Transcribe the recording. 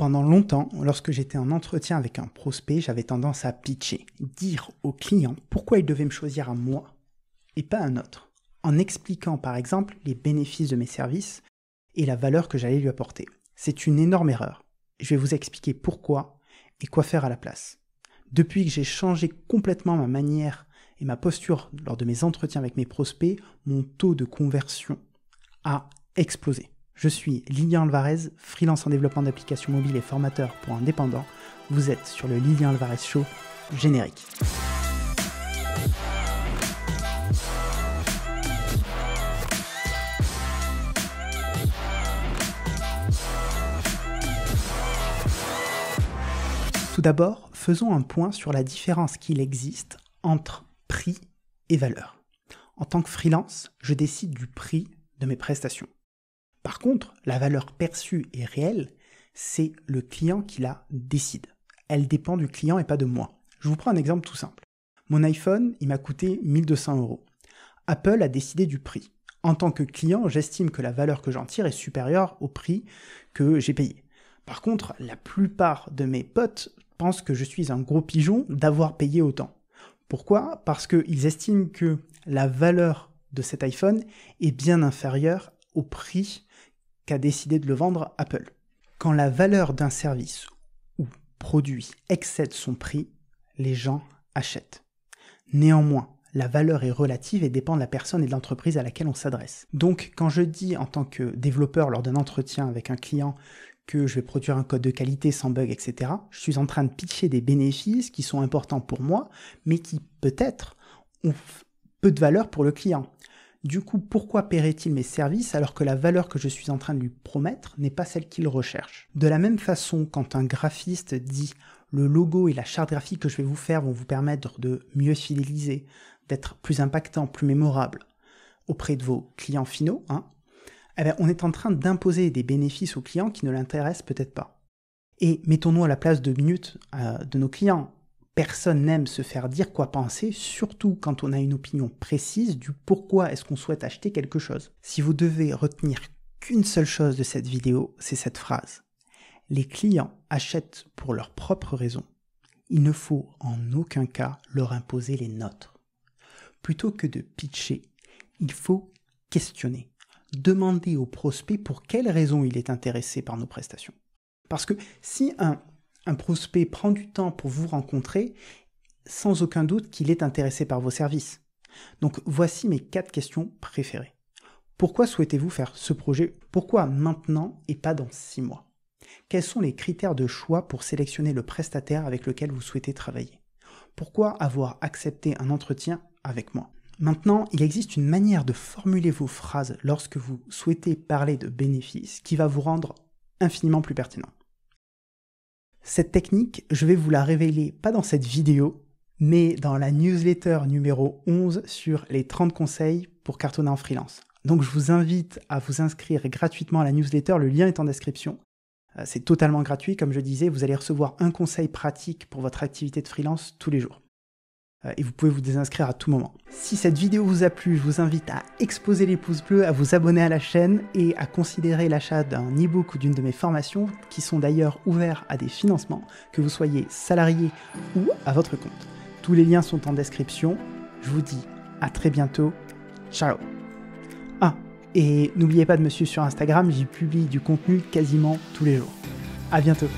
Pendant longtemps, lorsque j'étais en entretien avec un prospect, j'avais tendance à pitcher, dire au client pourquoi il devait me choisir à moi et pas à un autre, en expliquant par exemple les bénéfices de mes services et la valeur que j'allais lui apporter. C'est une énorme erreur. Je vais vous expliquer pourquoi et quoi faire à la place. Depuis que j'ai changé complètement ma manière et ma posture lors de mes entretiens avec mes prospects, mon taux de conversion a explosé. Je suis Lilian Alvarez, freelance en développement d'applications mobiles et formateur pour indépendants. Vous êtes sur le Lilian Alvarez Show, générique. Tout d'abord, faisons un point sur la différence qu'il existe entre prix et valeur. En tant que freelance, je décide du prix de mes prestations. Par contre, la valeur perçue et réelle, c'est le client qui la décide. Elle dépend du client et pas de moi. Je vous prends un exemple tout simple. Mon iPhone, il m'a coûté 1200 euros. Apple a décidé du prix. En tant que client, j'estime que la valeur que j'en tire est supérieure au prix que j'ai payé. Par contre, la plupart de mes potes pensent que je suis un gros pigeon d'avoir payé autant. Pourquoi Parce qu'ils estiment que la valeur de cet iPhone est bien inférieure au prix qu'a décidé de le vendre Apple. Quand la valeur d'un service ou produit excède son prix, les gens achètent. Néanmoins, la valeur est relative et dépend de la personne et de l'entreprise à laquelle on s'adresse. Donc quand je dis en tant que développeur lors d'un entretien avec un client que je vais produire un code de qualité sans bug, etc., je suis en train de pitcher des bénéfices qui sont importants pour moi, mais qui peut-être ont peu de valeur pour le client. Du coup, pourquoi paierait-il mes services alors que la valeur que je suis en train de lui promettre n'est pas celle qu'il recherche De la même façon, quand un graphiste dit le logo et la charte graphique que je vais vous faire vont vous permettre de mieux fidéliser, d'être plus impactant, plus mémorable auprès de vos clients finaux, hein, eh ben, on est en train d'imposer des bénéfices aux clients qui ne l'intéressent peut-être pas. Et mettons-nous à la place de minutes euh, de nos clients. Personne n'aime se faire dire quoi penser, surtout quand on a une opinion précise du pourquoi est-ce qu'on souhaite acheter quelque chose. Si vous devez retenir qu'une seule chose de cette vidéo, c'est cette phrase. Les clients achètent pour leurs propres raisons. Il ne faut en aucun cas leur imposer les nôtres. Plutôt que de pitcher, il faut questionner. Demander au prospect pour quelle raison il est intéressé par nos prestations. Parce que si un un prospect prend du temps pour vous rencontrer, sans aucun doute qu'il est intéressé par vos services. Donc voici mes quatre questions préférées. Pourquoi souhaitez-vous faire ce projet Pourquoi maintenant et pas dans six mois Quels sont les critères de choix pour sélectionner le prestataire avec lequel vous souhaitez travailler Pourquoi avoir accepté un entretien avec moi Maintenant, il existe une manière de formuler vos phrases lorsque vous souhaitez parler de bénéfices qui va vous rendre infiniment plus pertinent. Cette technique, je vais vous la révéler pas dans cette vidéo, mais dans la newsletter numéro 11 sur les 30 conseils pour cartonner en freelance. Donc je vous invite à vous inscrire gratuitement à la newsletter, le lien est en description. Euh, c'est totalement gratuit, comme je disais, vous allez recevoir un conseil pratique pour votre activité de freelance tous les jours. Euh, et vous pouvez vous désinscrire à tout moment. Si cette vidéo vous a plu, je vous invite à exposer les pouces bleus, à vous abonner à la chaîne et à considérer l'achat d'un e-book ou d'une de mes formations qui sont d'ailleurs ouverts à des financements, que vous soyez salarié ou à votre compte. Tous les liens sont en description. Je vous dis à très bientôt. Ciao Ah, et n'oubliez pas de me suivre sur Instagram, j'y publie du contenu quasiment tous les jours. À bientôt